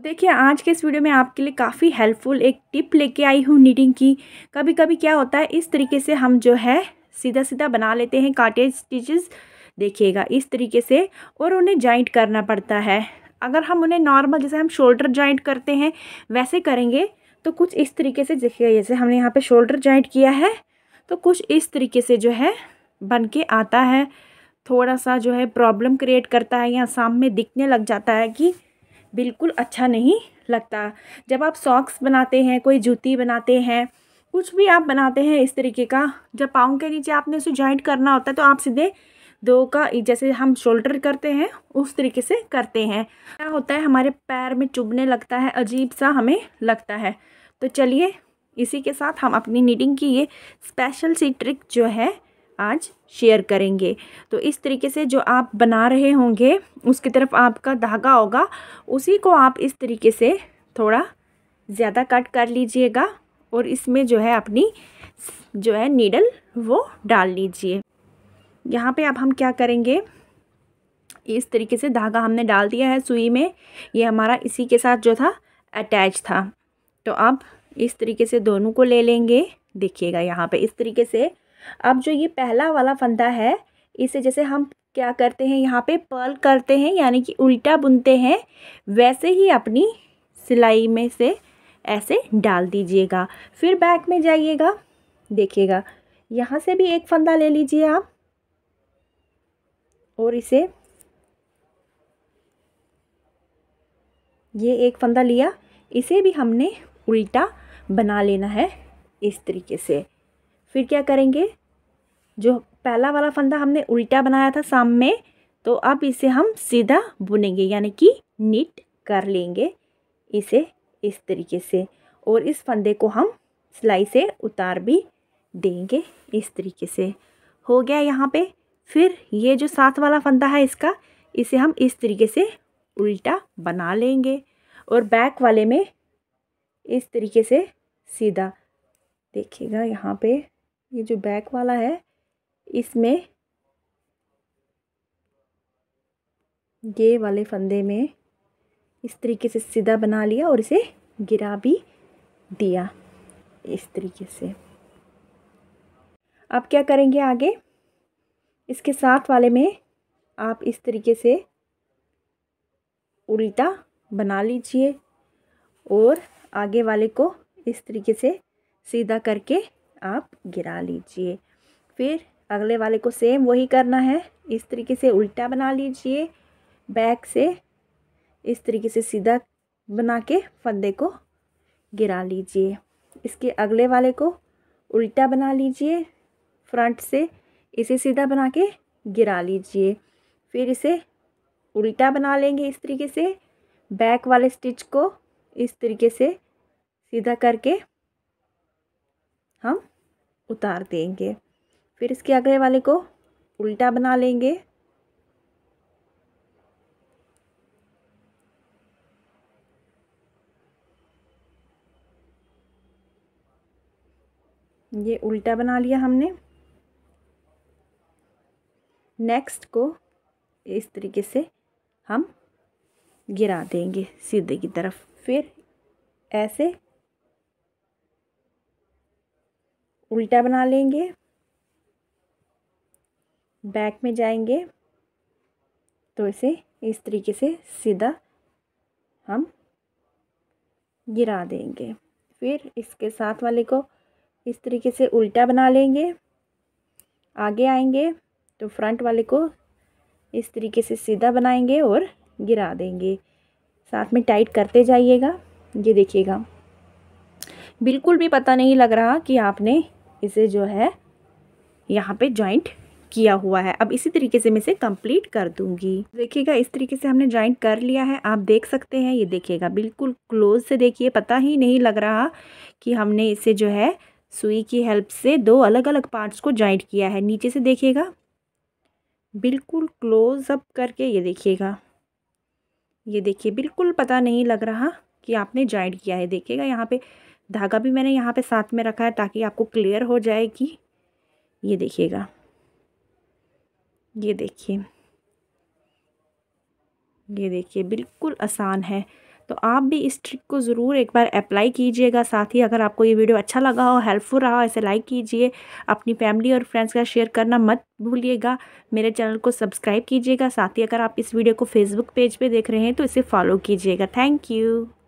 देखिए आज के इस वीडियो में आपके लिए काफ़ी हेल्पफुल एक टिप लेके आई हूँ नीटिंग की कभी कभी क्या होता है इस तरीके से हम जो है सीधा सीधा बना लेते हैं काटेज स्टिचेस देखिएगा इस तरीके से और उन्हें जॉइंट करना पड़ता है अगर हम उन्हें नॉर्मल जैसे हम शोल्डर जॉइंट करते हैं वैसे करेंगे तो कुछ इस तरीके से देखिए जैसे हमने यहाँ पर शोल्डर जॉइंट किया है तो कुछ इस तरीके से जो है बन के आता है थोड़ा सा जो है प्रॉब्लम क्रिएट करता है या सामने दिखने लग जाता है कि बिल्कुल अच्छा नहीं लगता जब आप सॉक्स बनाते हैं कोई जूती बनाते हैं कुछ भी आप बनाते हैं इस तरीके का जब पाँव के नीचे आपने उसे जॉइंट करना होता है तो आप सीधे दो का जैसे हम शोल्डर करते हैं उस तरीके से करते हैं क्या होता है हमारे पैर में चुभने लगता है अजीब सा हमें लगता है तो चलिए इसी के साथ हम अपनी नीडिंग की ये स्पेशल सी ट्रिक जो है आज शेयर करेंगे तो इस तरीके से जो आप बना रहे होंगे उसकी तरफ आपका धागा होगा उसी को आप इस तरीके से थोड़ा ज़्यादा कट कर लीजिएगा और इसमें जो है अपनी जो है नीडल वो डाल लीजिए यहाँ पे अब हम क्या करेंगे इस तरीके से धागा हमने डाल दिया है सुई में ये हमारा इसी के साथ जो था अटैच था तो अब इस तरीके से दोनों को ले लेंगे देखिएगा यहाँ पे इस तरीके से अब जो ये पहला वाला फंदा है इसे जैसे हम क्या करते हैं यहाँ पे पर्ल करते हैं यानी कि उल्टा बुनते हैं वैसे ही अपनी सिलाई में से ऐसे डाल दीजिएगा फिर बैक में जाइएगा देखिएगा यहाँ से भी एक फंदा ले लीजिए आप और इसे ये एक फंदा लिया इसे भी हमने उल्टा बना लेना है इस तरीके से फिर क्या करेंगे जो पहला वाला फंदा हमने उल्टा बनाया था शाम में तो अब इसे हम सीधा बुनेंगे यानी कि नीट कर लेंगे इसे इस तरीके से और इस फंदे को हम सिलाई से उतार भी देंगे इस तरीके से हो गया यहाँ पे फिर ये जो साथ वाला फंदा है इसका इसे हम इस तरीके से उल्टा बना लेंगे और बैक वाले में इस तरीके से सीधा देखिएगा यहाँ पे ये जो बैक वाला है इसमें ये वाले फंदे में इस तरीके से सीधा बना लिया और इसे गिरा भी दिया इस तरीके से आप क्या करेंगे आगे इसके साथ वाले में आप इस तरीके से उल्टा बना लीजिए और आगे वाले को इस तरीके से सीधा करके आप गिरा लीजिए फिर अगले वाले को सेम वही करना है इस तरीके से उल्टा बना लीजिए बैक से इस तरीके से सीधा बना के फंदे को गिरा लीजिए इसके अगले वाले को उल्टा बना लीजिए फ्रंट से इसे सीधा बना के गिरा लीजिए फिर इसे उल्टा बना लेंगे इस तरीके से बैक वाले स्टिच को इस तरीके से सीधा करके हम उतार देंगे फिर इसके अगले वाले को उल्टा बना लेंगे ये उल्टा बना लिया हमने नेक्स्ट को इस तरीके से हम गिरा देंगे सीधे की तरफ फिर ऐसे उल्टा बना लेंगे बैक में जाएंगे तो इसे इस तरीके से सीधा हम गिरा देंगे फिर इसके साथ वाले को इस तरीके से उल्टा बना लेंगे आगे आएंगे तो फ्रंट वाले को इस तरीके से सीधा बनाएंगे और गिरा देंगे साथ में टाइट करते जाइएगा ये देखिएगा बिल्कुल भी पता नहीं लग रहा कि आपने इसे जो है यहाँ पे जॉइंट किया हुआ है अब इसी तरीके से मैं इसे कंप्लीट कर दूंगी देखिएगा इस तरीके से हमने ज्वाइंट कर लिया है आप देख सकते हैं ये देखिएगा बिल्कुल क्लोज से देखिए पता ही नहीं लग रहा कि हमने इसे जो है सुई की हेल्प से दो अलग अलग पार्ट्स को ज्वाइंट किया है नीचे से देखिएगा बिल्कुल क्लोज अप करके ये देखिएगा ये देखिए बिल्कुल पता नहीं लग रहा कि आपने ज्वाइंट किया है देखिएगा यहाँ पे धागा भी मैंने यहाँ पे साथ में रखा है ताकि आपको क्लियर हो जाए कि ये देखिएगा ये देखिए ये देखिए बिल्कुल आसान है तो आप भी इस ट्रिक को ज़रूर एक बार अप्लाई कीजिएगा साथ ही अगर आपको ये वीडियो अच्छा लगा हो हेल्पफुल रहा हो इसे लाइक कीजिए अपनी फैमिली और फ्रेंड्स का शेयर करना मत भूलिएगा मेरे चैनल को सब्सक्राइब कीजिएगा साथ ही अगर आप इस वीडियो को फेसबुक पेज पे देख रहे हैं तो इसे फॉलो कीजिएगा थैंक यू